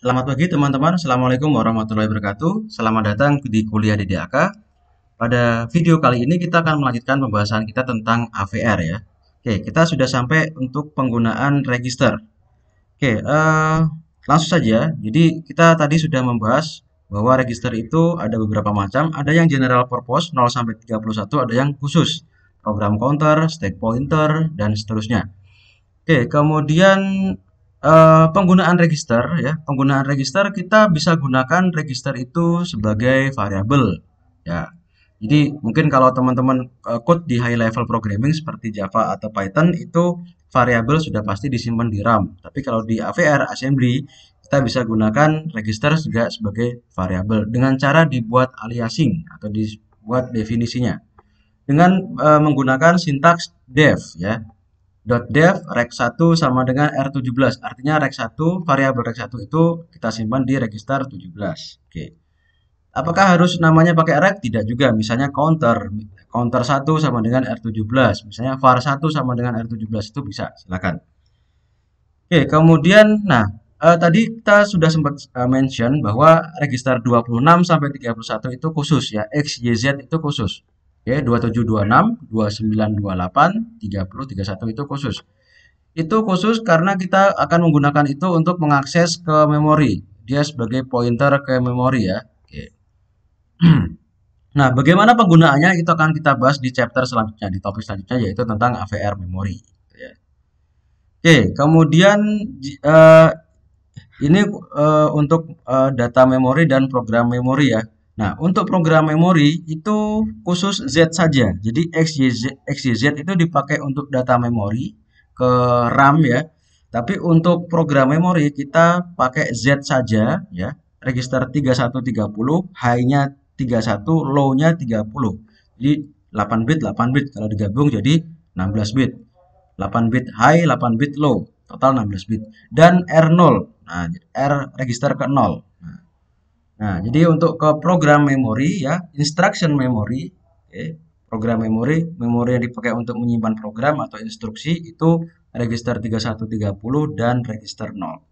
Selamat pagi teman-teman, Assalamualaikum warahmatullahi wabarakatuh Selamat datang di kuliah DDAK Pada video kali ini kita akan melanjutkan pembahasan kita tentang AVR ya Oke, kita sudah sampai untuk penggunaan register Oke, eh, langsung saja Jadi kita tadi sudah membahas bahwa register itu ada beberapa macam Ada yang general purpose 0-31, ada yang khusus Program counter, stake pointer, dan seterusnya Oke, kemudian Eh, penggunaan register ya penggunaan register kita bisa gunakan register itu sebagai variabel ya jadi mungkin kalau teman-teman eh, code di high level programming seperti Java atau Python itu variabel sudah pasti disimpan di RAM tapi kalau di AVR assembly kita bisa gunakan register juga sebagai variabel dengan cara dibuat aliasing atau dibuat definisinya dengan e, menggunakan sintaks def ya dev rek 1 sama dengan R17. Artinya rek 1 variabel rek 1 itu kita simpan di register 17. Oke. Apakah harus namanya pakai rek? Tidak juga. Misalnya counter, counter 1 sama dengan R17. Misalnya var 1 sama dengan R17 itu bisa. Silakan. Oke, kemudian nah Uh, tadi kita sudah sempat uh, mention bahwa register 26 sampai 31 itu khusus ya, X, Y, Z itu khusus. Oke, 2726, 2928, 30, 31 itu khusus. Itu khusus karena kita akan menggunakan itu untuk mengakses ke memori. Dia sebagai pointer ke memori ya. Oke. nah, bagaimana penggunaannya itu akan kita bahas di chapter selanjutnya, di topik selanjutnya yaitu tentang AVR memori. Gitu ya. Oke, kemudian uh, ini uh, untuk uh, data memori dan program memori ya. Nah, untuk program memori itu khusus Z saja. Jadi XYZ, XYZ itu dipakai untuk data memori ke RAM ya. Tapi untuk program memori kita pakai Z saja ya. Register 3130, high-nya 31, low-nya 30. Jadi 8 bit 8 bit kalau digabung jadi 16 bit. 8 bit high, 8 bit low, total 16 bit. Dan R0. Nah, R register ke 0. Nah, Nah, jadi untuk ke program memori ya, instruction memory, okay, program memori, memori yang dipakai untuk menyimpan program atau instruksi itu register 3130 dan register 0.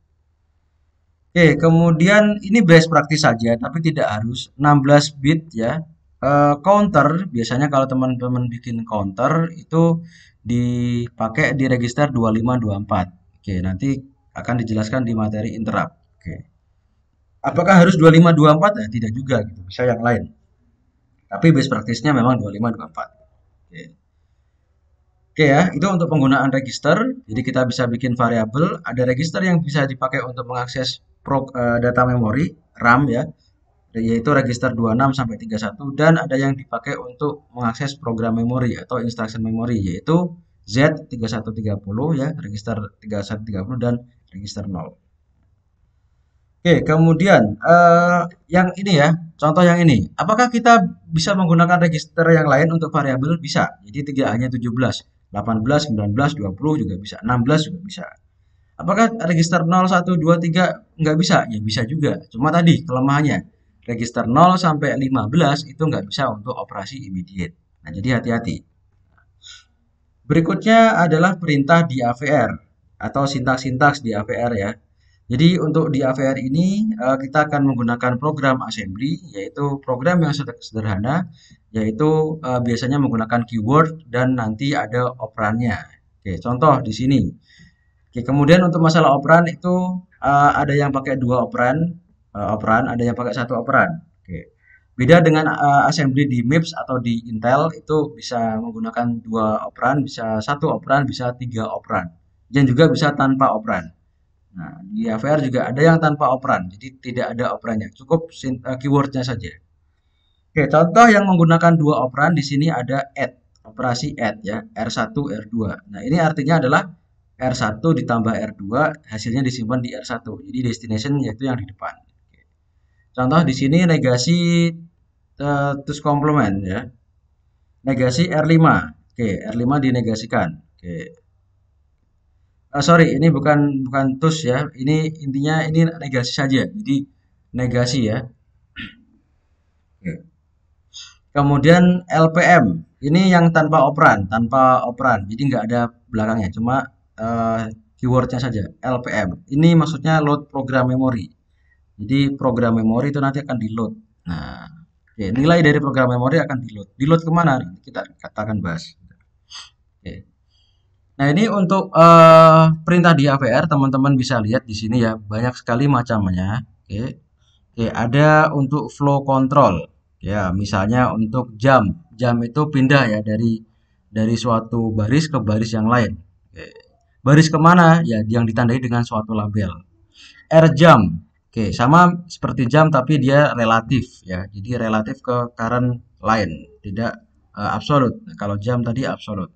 Oke, kemudian ini best practice saja, tapi tidak harus 16 bit ya. E, counter biasanya kalau teman-teman bikin counter itu dipakai di register 2524. Oke, nanti akan dijelaskan di materi interrupt. Oke. Apakah harus 2524? Ya, eh, tidak juga gitu. Bisa yang lain. Tapi base praktisnya memang 2524. Oke. Oke ya, itu untuk penggunaan register. Jadi kita bisa bikin variabel, ada register yang bisa dipakai untuk mengakses eh, data memori RAM ya, yaitu register 26 sampai 31 dan ada yang dipakai untuk mengakses program memori atau instruction memory yaitu Z3130 ya, register 3130 dan register 0. Oke, kemudian uh, yang ini ya, contoh yang ini. Apakah kita bisa menggunakan register yang lain untuk variabel? Bisa. Jadi tidak hanya 17, 18, 19, 20 juga bisa, 16 juga bisa. Apakah register 0, 1, 2, 3 nggak bisa? Ya bisa juga. Cuma tadi kelemahannya, register 0 sampai 15 itu nggak bisa untuk operasi immediate. Nah, jadi hati-hati. Berikutnya adalah perintah di AVR atau sintaks-sintaks di AVR ya. Jadi untuk di AVR ini eh, kita akan menggunakan program assembly yaitu program yang sederhana yaitu eh, biasanya menggunakan keyword dan nanti ada operannya. Oke, contoh di sini. Oke, kemudian untuk masalah operan itu eh, ada yang pakai dua operan, operan ada yang pakai satu operan. Oke. Beda dengan assembly di MIPS atau di Intel itu bisa menggunakan dua operan, bisa satu operan, bisa tiga operan. Dan juga bisa tanpa operan. Nah, di AVR juga ada yang tanpa operan, jadi tidak ada operannya, cukup eh, keywordnya saja. Oke, contoh yang menggunakan dua operan di sini ada add, operasi add ya, R1, R2. Nah, ini artinya adalah R1 ditambah R2, hasilnya disimpan di R1. Jadi destination yaitu yang di depan. Contoh di sini negasi eh, terus komplement ya. Negasi R5. Oke, R5 dinegasikan. Oke uh, sorry ini bukan bukan tus ya ini intinya ini negasi saja jadi negasi ya kemudian LPM ini yang tanpa operan tanpa operan jadi nggak ada belakangnya cuma uh, keywordnya saja LPM ini maksudnya load program memory jadi program memory itu nanti akan di load nah oke, nilai dari program memori akan di load di load kemana kita katakan bahas oke. Nah, ini untuk uh, perintah di AVR teman-teman bisa lihat di sini ya, banyak sekali macamnya. Oke. Oke, ada untuk flow control. Ya, misalnya untuk jam. Jam itu pindah ya dari dari suatu baris ke baris yang lain. Oke. Baris kemana? Ya, yang ditandai dengan suatu label. R jam. Oke, sama seperti jam tapi dia relatif ya. Jadi relatif ke current lain tidak uh, eh, absolut. Nah, kalau jam tadi absolut.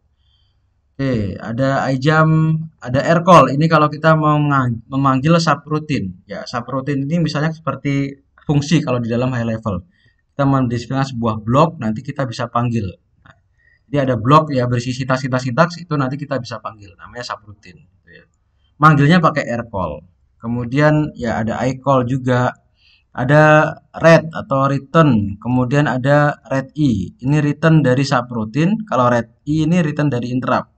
Oke, ada iJam, ada air call Ini kalau kita mau memanggil subroutine. Ya, subroutine ini misalnya seperti fungsi kalau di dalam high level. Kita mendeskripsikan sebuah blok, nanti kita bisa panggil. Nah, jadi ada blok ya berisi sintaks-sintaks sintaks itu nanti kita bisa panggil. Namanya subroutine. rutin gitu ya. Manggilnya pakai call Kemudian ya ada i call juga. Ada red atau return. Kemudian ada read i Ini return dari subroutine. Kalau read i ini return dari interrupt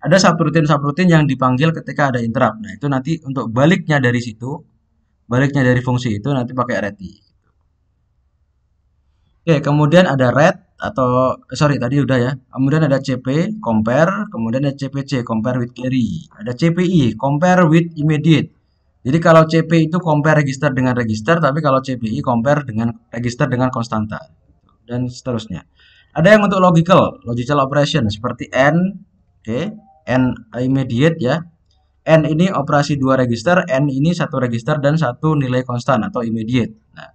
ada subroutine subrutin yang dipanggil ketika ada interrupt. Nah, itu nanti untuk baliknya dari situ, baliknya dari fungsi itu nanti pakai ready. Oke, kemudian ada red atau eh, sorry tadi udah ya. Kemudian ada CP compare, kemudian ada CPC compare with carry. Ada CPI compare with immediate. Jadi kalau CP itu compare register dengan register, tapi kalau CPI compare dengan register dengan konstanta dan seterusnya. Ada yang untuk logical, logical operation seperti n, oke. Okay n immediate ya n ini operasi dua register n ini satu register dan satu nilai konstan atau immediate nah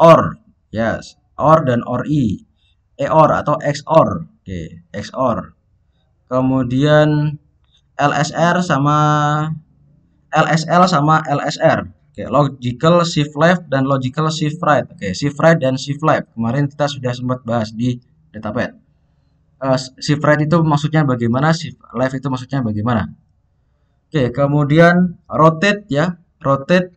or yes or dan or i e or atau xor oke okay, xor kemudian lsr sama lsl sama lsr Oke, okay, logical shift left dan logical shift right. Oke, okay, shift right dan shift left. Kemarin kita sudah sempat bahas di datapad uh, eh, shift right itu maksudnya bagaimana, shift left itu maksudnya bagaimana. Oke, kemudian rotate ya, rotate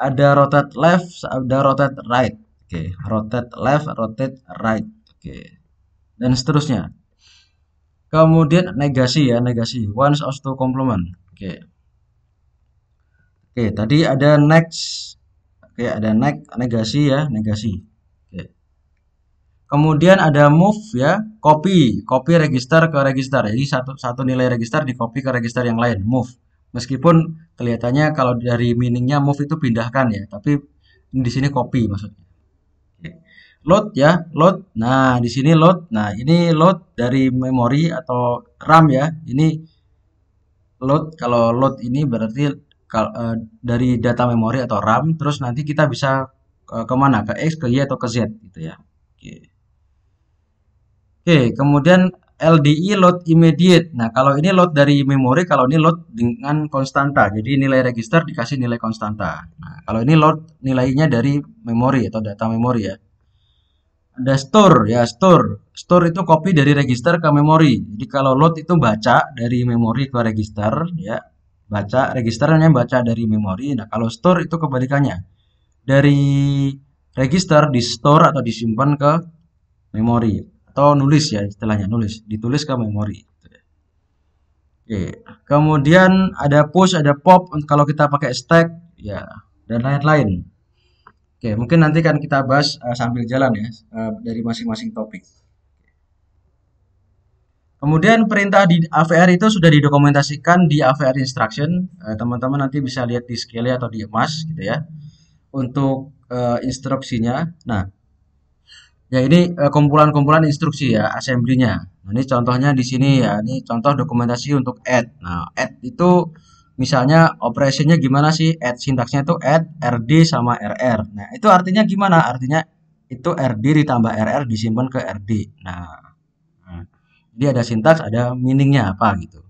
ada rotate left, ada rotate right. Oke, rotate left, rotate right. Oke. Dan seterusnya. Kemudian negasi ya, negasi once or two complement. Oke. Oke, tadi ada next. Oke, ada next negasi ya, negasi. Kemudian ada move ya, copy, copy register ke register. Jadi satu satu nilai register di copy ke register yang lain, move. Meskipun kelihatannya kalau dari meaningnya move itu pindahkan ya, tapi di sini copy maksudnya. Load ya, load. Nah, di sini load. Nah, ini load dari memori atau RAM ya. Ini load kalau load ini berarti eh, dari data memori atau RAM terus nanti kita bisa eh, kemana ke X ke Y atau ke Z gitu ya oke okay. Oke, kemudian LDI load immediate. Nah, kalau ini load dari memori, kalau ini load dengan konstanta. Jadi nilai register dikasih nilai konstanta. Nah, kalau ini load nilainya dari memori atau data memori ya. Ada store ya, store. Store itu copy dari register ke memori. Jadi kalau load itu baca dari memori ke register ya. Baca registernya baca dari memori. Nah, kalau store itu kebalikannya. Dari register di store atau disimpan ke memori atau nulis ya istilahnya nulis ditulis ke memori gitu Oke. kemudian ada push ada pop kalau kita pakai stack ya dan lain-lain Oke mungkin nanti kan kita bahas uh, sambil jalan ya uh, dari masing-masing topik Kemudian perintah di AVR itu sudah didokumentasikan di AVR instruction. Eh, teman-teman eh, nanti bisa lihat di Scale atau di Emas gitu ya untuk eh, instruksinya. Nah, Ya ini eh, kumpulan-kumpulan instruksi ya assembly-nya. Nah, ini contohnya di sini ya. Ini contoh dokumentasi untuk add. Nah, add itu misalnya operasinya gimana sih? Add sintaksnya itu add RD sama RR. Nah, itu artinya gimana? Artinya itu RD ditambah RR disimpan ke RD. Nah, nah jadi ada sintaks, ada meaningnya apa gitu.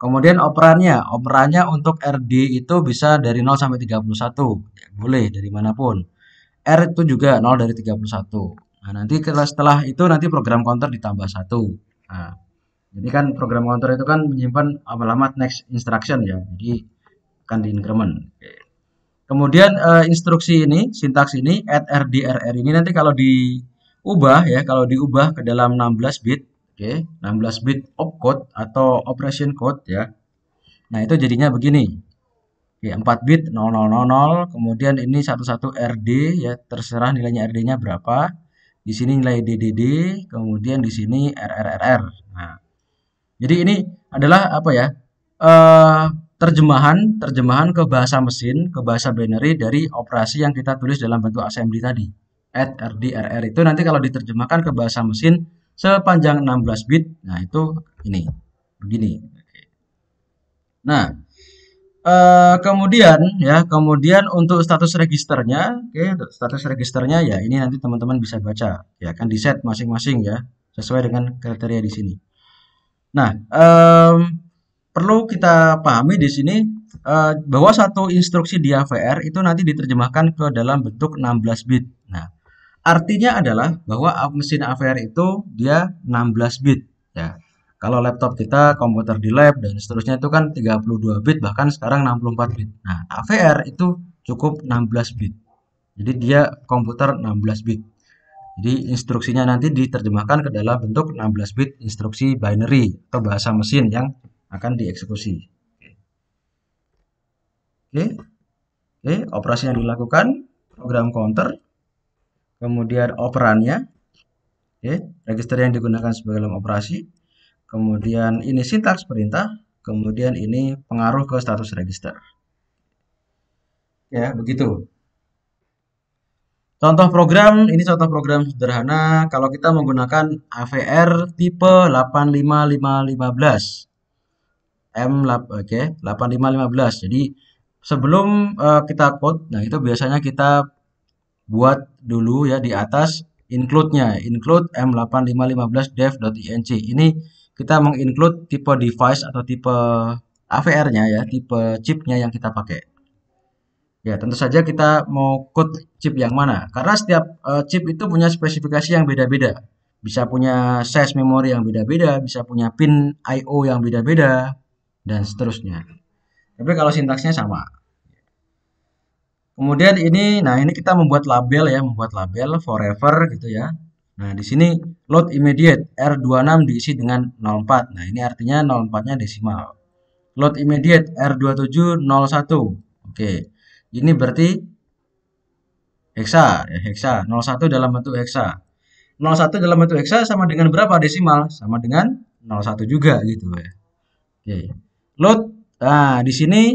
Kemudian operannya, operannya untuk RD itu bisa dari 0 sampai 31. Ya, boleh dari manapun. R itu juga 0 dari 31. Nah, nanti setelah itu nanti program counter ditambah satu. Nah, jadi kan program counter itu kan menyimpan alamat next instruction ya. Jadi akan di increment. Oke. Kemudian uh, instruksi ini, sintaks ini, add rdrr ini nanti kalau diubah ya, kalau diubah ke dalam 16 bit, oke, 16 bit opcode atau operation code ya. Nah, itu jadinya begini. Oke, 4 bit 0000, kemudian ini 11 RD ya, terserah nilainya RD-nya berapa di sini nilai DDD, kemudian di sini RRRR. Nah, jadi ini adalah apa ya? Eh, terjemahan terjemahan ke bahasa mesin, ke bahasa binary dari operasi yang kita tulis dalam bentuk assembly tadi. Add RR itu nanti kalau diterjemahkan ke bahasa mesin sepanjang 16 bit, nah itu ini begini. Nah, Eh, kemudian ya kemudian untuk status registernya oke okay, status registernya ya ini nanti teman-teman bisa baca ya kan di set masing-masing ya sesuai dengan kriteria di sini nah um, perlu kita pahami di sini uh, bahwa satu instruksi di AVR itu nanti diterjemahkan ke dalam bentuk 16 bit nah artinya adalah bahwa mesin AVR itu dia 16 bit ya kalau laptop kita, komputer di lab dan seterusnya itu kan 32 bit bahkan sekarang 64 bit. Nah, AVR itu cukup 16 bit. Jadi dia komputer 16 bit. Jadi instruksinya nanti diterjemahkan ke dalam bentuk 16 bit instruksi binary atau bahasa mesin yang akan dieksekusi. Oke. Oke, operasi yang dilakukan program counter kemudian operannya oke, register yang digunakan sebagai dalam operasi kemudian ini sintaks perintah, kemudian ini pengaruh ke status register. Ya, begitu. Contoh program, ini contoh program sederhana kalau kita menggunakan AVR tipe 85515. M oke, okay, 85515. Jadi sebelum uh, kita code, nah itu biasanya kita buat dulu ya di atas include-nya, include m8515dev.inc. Ini kita menginclude tipe device atau tipe AVR-nya ya, tipe chipnya yang kita pakai. Ya, tentu saja kita mau code chip yang mana. Karena setiap uh, chip itu punya spesifikasi yang beda-beda. Bisa punya size memory yang beda-beda, bisa punya pin I.O. yang beda-beda, dan seterusnya. Tapi kalau sintaksnya sama. Kemudian ini, nah ini kita membuat label ya, membuat label forever gitu ya. Nah, di sini load immediate R26 diisi dengan 04. Nah, ini artinya 04-nya desimal. Load immediate R2701. Oke. Ini berarti heksa, ya heksa. 01 dalam bentuk heksa. 01 dalam bentuk heksa sama dengan berapa desimal? Sama dengan 01 juga gitu ya. Oke. Load nah di sini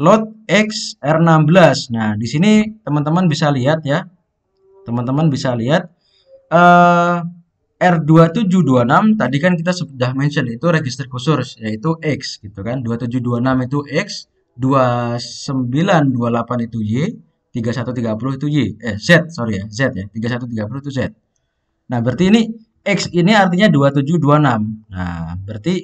load X R16. Nah, di sini teman-teman bisa lihat ya. Teman-teman bisa lihat Eh, uh, R2726 tadi kan kita sudah mention itu register khusus yaitu X gitu kan 2726 itu X 2928 itu Y 3130 itu Y eh Z sorry ya Z ya 3130 itu Z nah berarti ini X ini artinya 2726 nah berarti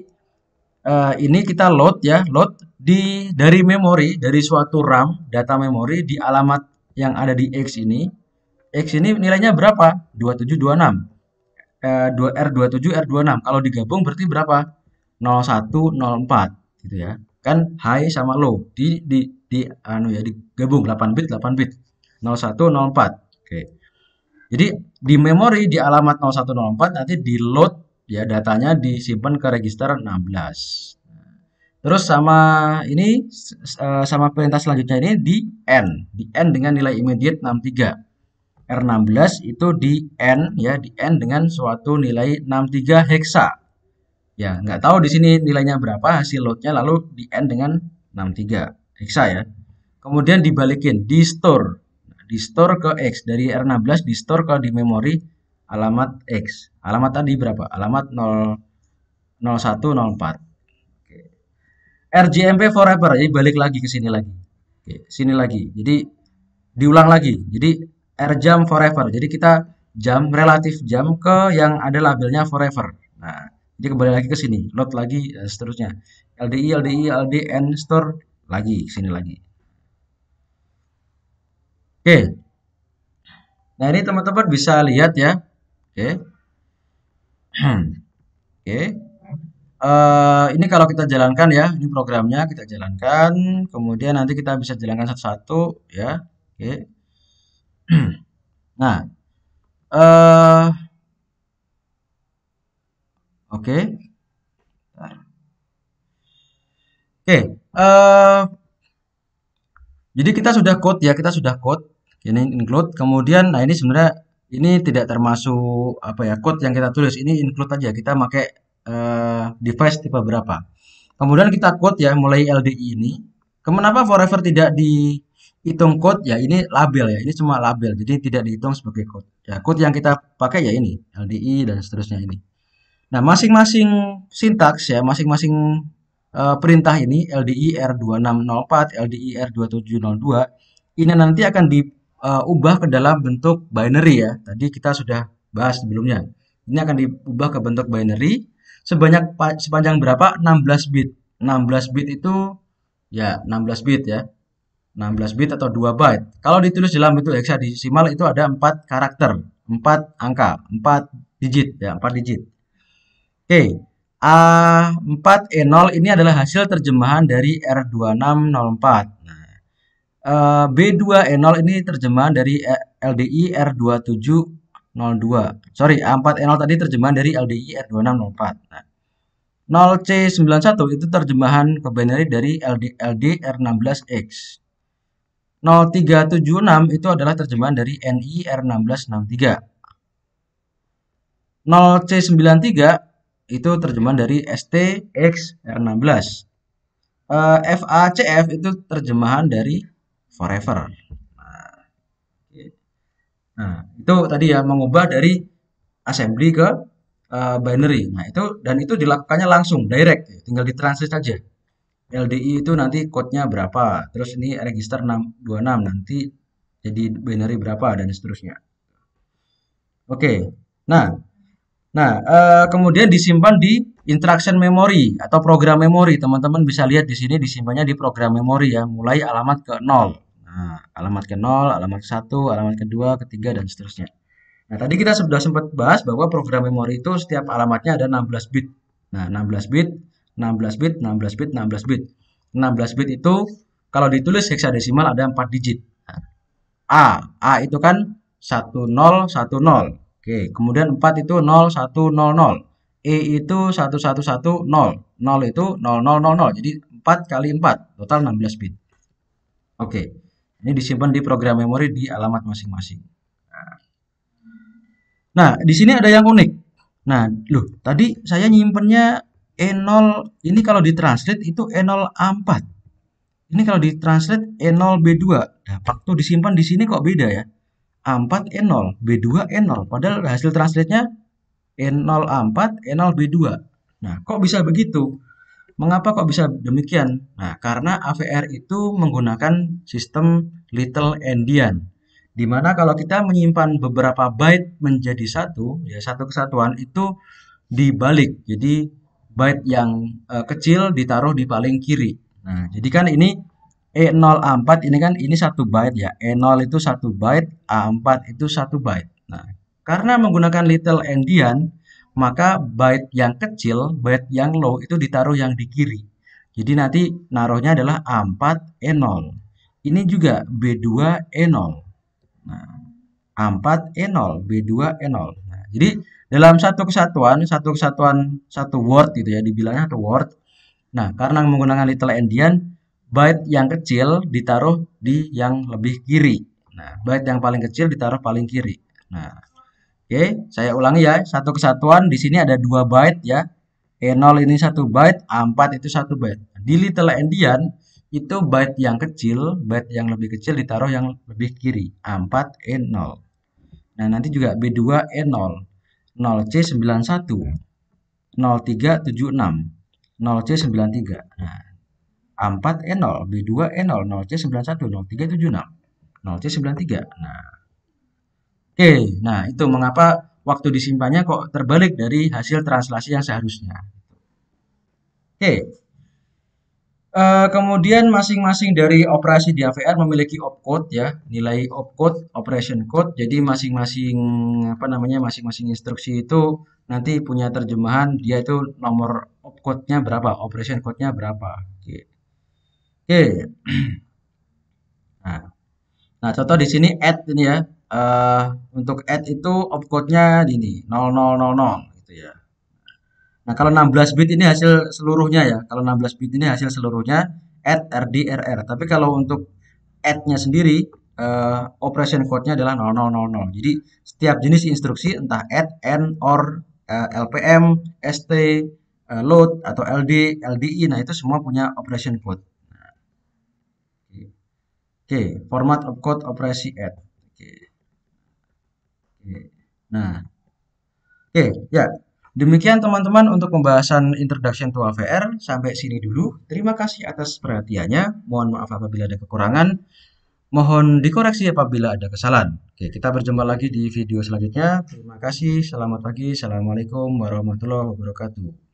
uh, ini kita load ya load di dari memori dari suatu RAM data memori di alamat yang ada di X ini X ini nilainya berapa? 2726. 2 R27 R26. Kalau digabung berarti berapa? 0104 gitu ya. Kan high sama low di di di anu ya digabung 8 bit 8 bit. 0104. Oke. Jadi di memori di alamat 0104 nanti di load ya datanya disimpan ke register 16. Terus sama ini eh, sama perintah selanjutnya ini di n, di n dengan nilai immediate 63. R16 itu di N ya di N dengan suatu nilai 63 heksa. Ya, nggak tahu di sini nilainya berapa hasil loadnya lalu di N dengan 63 heksa ya. Kemudian dibalikin di store. Nah, di store ke X dari R16 di store ke di memori alamat X. Alamat tadi berapa? Alamat 0 0104. Oke. RGMP forever. Jadi balik lagi ke sini lagi. Oke, sini lagi. Jadi diulang lagi. Jadi R jam forever. Jadi kita jam relatif jam ke yang ada labelnya forever. Nah, jadi kembali lagi ke sini, load lagi dan eh, seterusnya. LDI, LDI, LDN store lagi sini lagi. Oke. Nah, ini teman-teman bisa lihat ya. Oke. Oke. Uh, ini kalau kita jalankan ya, ini programnya kita jalankan, kemudian nanti kita bisa jalankan satu-satu ya. Oke. nah, uh, oke, okay. oke, okay, uh, eh, jadi kita sudah code ya, kita sudah code ini include, kemudian nah ini sebenarnya ini tidak termasuk apa ya code yang kita tulis, ini include aja kita pakai uh, device tipe berapa. Kemudian kita code ya mulai LDI ini. Kenapa forever tidak di hitung code ya ini label ya ini cuma label jadi tidak dihitung sebagai code ya code yang kita pakai ya ini LDI dan seterusnya ini nah masing-masing sintaks ya masing-masing uh, perintah ini LDI R2604 LDI R2702 ini nanti akan diubah eh, uh, ke dalam bentuk binary ya tadi kita sudah bahas sebelumnya ini akan diubah ke bentuk binary sebanyak sepanjang berapa 16 bit 16 bit itu ya 16 bit ya 16 bit atau 2 byte. Kalau ditulis dalam bentuk heksadesimal itu ada 4 karakter, 4 angka, 4 digit ya, 4 digit. Oke. E okay. A4E0 ini adalah hasil terjemahan dari R2604. Nah, eh, B2E0 ini terjemahan dari LDI R2702. Sorry, A4E0 e tadi terjemahan dari LDI R2604. Nah, 0C91 itu terjemahan ke binary dari LD, LDR16X. 0376 itu adalah terjemahan dari NIR 1663. 0C93 itu terjemahan dari STXR16. Eh, FACF itu terjemahan dari forever. Nah, nah, itu tadi ya mengubah dari assembly ke uh, binary. Nah, itu dan itu dilakukannya langsung direct, tinggal ditranslate saja. LDI itu nanti code-nya berapa, terus ini register 626 nanti jadi binary berapa dan seterusnya. Oke. Okay. Nah, nah uh, kemudian disimpan di interaction memory atau program memory Teman-teman bisa lihat di sini disimpannya di program memory ya, mulai alamat ke 0. Nah, alamat ke 0, alamat ke 1, alamat ke 2, ke 3 dan seterusnya. Nah, tadi kita sudah sempat bahas bahwa program memory itu setiap alamatnya ada 16 bit. Nah, 16 bit 16 bit, 16 bit, 16 bit. 16 bit itu kalau ditulis heksadesimal ada 4 digit. A, A itu kan 1010. Oke, kemudian 4 itu 0100. E itu 1110, 0 itu 0000. Jadi 4 kali 4, total 16 bit. Oke. Ini disimpan di program memori di alamat masing-masing. Nah, di sini ada yang unik. Nah, loh, tadi saya nyimpennya E0 ini kalau ditranslate itu e A4. Ini kalau ditranslate E0B2. Nah, waktu disimpan di sini kok beda ya. A4 E0, B2 E0. Padahal hasil translate-nya A4, e 0 E0B2. Nah, kok bisa begitu? Mengapa kok bisa demikian? Nah, karena AVR itu menggunakan sistem Little Endian. Dimana kalau kita menyimpan beberapa byte menjadi satu, ya satu kesatuan itu dibalik. Jadi byte yang uh, kecil ditaruh di paling kiri. Nah, jadi kan ini E04 ini kan ini satu byte ya. E0 itu satu byte, A4 itu satu byte. Nah, karena menggunakan little endian, maka byte yang kecil, byte yang low itu ditaruh yang di kiri. Jadi nanti naruhnya adalah A4 E0. E ini juga B2 E0. Nah, A4 E0, B2 E0. Nah, jadi dalam satu kesatuan, satu kesatuan satu word gitu ya, dibilangnya satu word. Nah, karena menggunakan little endian, byte yang kecil ditaruh di yang lebih kiri. Nah, byte yang paling kecil ditaruh paling kiri. Nah, oke, okay, saya ulangi ya. Satu kesatuan di sini ada dua byte ya. E0 ini satu byte, A4 itu satu byte. Di little endian itu byte yang kecil, byte yang lebih kecil ditaruh yang lebih kiri, A4 E0. E nah, nanti juga B2 E0. 0C91, 0376, 0C93. Nah, A4E0, B2E0, 0C91, 0376, 0C93. Nah, oke, nah itu mengapa waktu disimpannya kok terbalik dari hasil translasi yang seharusnya. Oke, Uh, kemudian masing-masing dari operasi di AVR memiliki opcode ya, nilai opcode, operation code. Jadi masing-masing apa namanya masing-masing instruksi itu nanti punya terjemahan dia itu nomor opcode-nya berapa, operation code-nya berapa. Oke. Okay. Nah. nah, contoh di sini add ini ya. Uh, untuk add itu opcode-nya ini 0000 Nah, kalau 16 bit ini hasil seluruhnya ya. Kalau 16 bit ini hasil seluruhnya add RDRR. Tapi kalau untuk add-nya sendiri uh, operation code-nya adalah 0000. Jadi setiap jenis instruksi entah add, and or uh, eh, LPM, ST, uh, eh, load atau LD, LDI, nah itu semua punya operation code. Nah, oke, okay. format of code operasi add. Oke. Okay. Okay. Nah. Oke, okay. ya. Yeah Demikian teman-teman untuk pembahasan Introduction to AVR. Sampai sini dulu. Terima kasih atas perhatiannya. Mohon maaf apabila ada kekurangan. Mohon dikoreksi apabila ada kesalahan. Oke, kita berjumpa lagi di video selanjutnya. Terima kasih. Selamat pagi. Assalamualaikum warahmatullahi wabarakatuh.